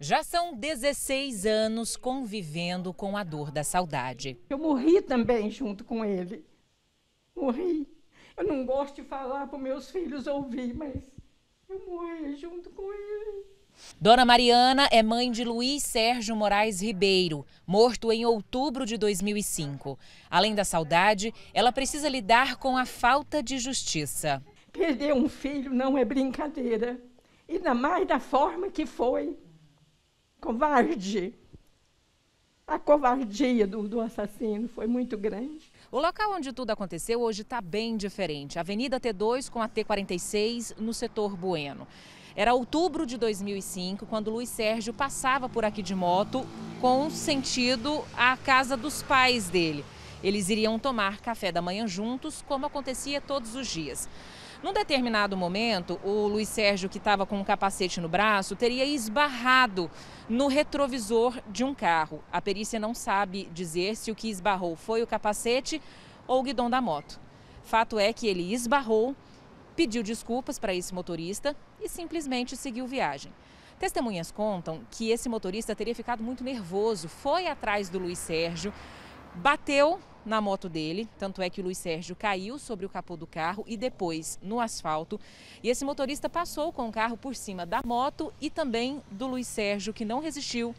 Já são 16 anos convivendo com a dor da saudade. Eu morri também junto com ele. Morri. Eu não gosto de falar para meus filhos ouvir, mas eu morri junto com ele. Dona Mariana é mãe de Luiz Sérgio Moraes Ribeiro, morto em outubro de 2005. Além da saudade, ela precisa lidar com a falta de justiça. Perder um filho não é brincadeira, e ainda mais da forma que foi covarde. A covardia do, do assassino foi muito grande. O local onde tudo aconteceu hoje está bem diferente. Avenida T2 com a T46 no setor Bueno. Era outubro de 2005, quando Luiz Sérgio passava por aqui de moto com sentido à casa dos pais dele. Eles iriam tomar café da manhã juntos, como acontecia todos os dias. Num determinado momento, o Luiz Sérgio, que estava com um capacete no braço, teria esbarrado no retrovisor de um carro. A perícia não sabe dizer se o que esbarrou foi o capacete ou o guidão da moto. Fato é que ele esbarrou, pediu desculpas para esse motorista e simplesmente seguiu viagem. Testemunhas contam que esse motorista teria ficado muito nervoso, foi atrás do Luiz Sérgio, bateu na moto dele, tanto é que o Luiz Sérgio caiu sobre o capô do carro e depois no asfalto. E esse motorista passou com o carro por cima da moto e também do Luiz Sérgio, que não resistiu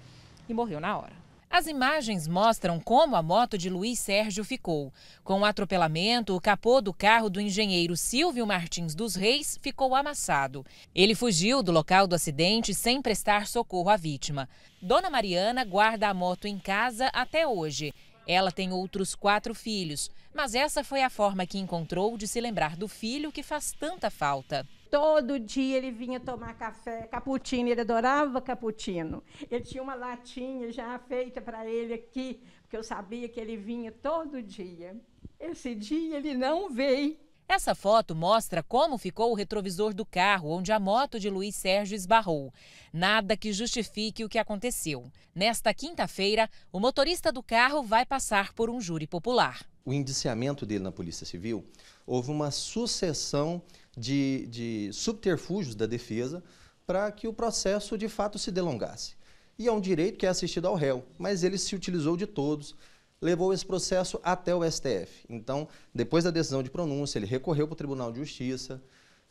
e morreu na hora. As imagens mostram como a moto de Luiz Sérgio ficou. Com o atropelamento, o capô do carro do engenheiro Silvio Martins dos Reis ficou amassado. Ele fugiu do local do acidente sem prestar socorro à vítima. Dona Mariana guarda a moto em casa até hoje ela tem outros quatro filhos, mas essa foi a forma que encontrou de se lembrar do filho que faz tanta falta. Todo dia ele vinha tomar café, cappuccino, ele adorava cappuccino. Ele tinha uma latinha já feita para ele aqui, porque eu sabia que ele vinha todo dia. Esse dia ele não veio. Essa foto mostra como ficou o retrovisor do carro onde a moto de Luiz Sérgio esbarrou. Nada que justifique o que aconteceu. Nesta quinta-feira, o motorista do carro vai passar por um júri popular. O indiciamento dele na Polícia Civil, houve uma sucessão de, de subterfúgios da defesa para que o processo de fato se delongasse. E é um direito que é assistido ao réu, mas ele se utilizou de todos levou esse processo até o STF. Então, depois da decisão de pronúncia, ele recorreu para o Tribunal de Justiça,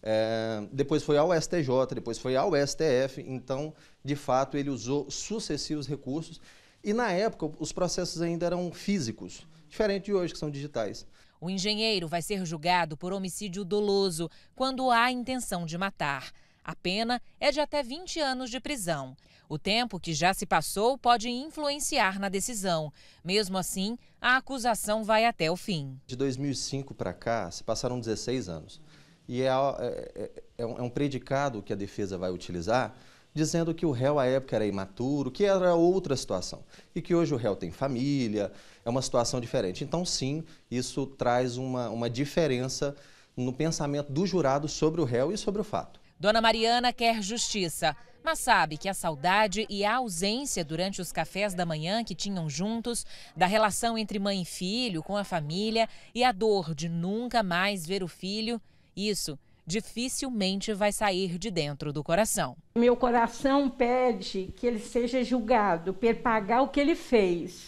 é, depois foi ao STJ, depois foi ao STF, então, de fato, ele usou sucessivos recursos. E na época, os processos ainda eram físicos, diferente de hoje, que são digitais. O engenheiro vai ser julgado por homicídio doloso quando há intenção de matar. A pena é de até 20 anos de prisão. O tempo que já se passou pode influenciar na decisão. Mesmo assim, a acusação vai até o fim. De 2005 para cá, se passaram 16 anos. E é, é, é, um predicado que a defesa vai utilizar, dizendo que o réu à época era imaturo, que era outra situação. E que hoje o réu tem família, é uma situação diferente. Então, sim, isso traz uma, uma diferença no pensamento do jurado sobre o réu e sobre o fato. Dona Mariana quer justiça, mas sabe que a saudade e a ausência durante os cafés da manhã que tinham juntos, da relação entre mãe e filho, com a família e a dor de nunca mais ver o filho, isso dificilmente vai sair de dentro do coração. Meu coração pede que ele seja julgado por pagar o que ele fez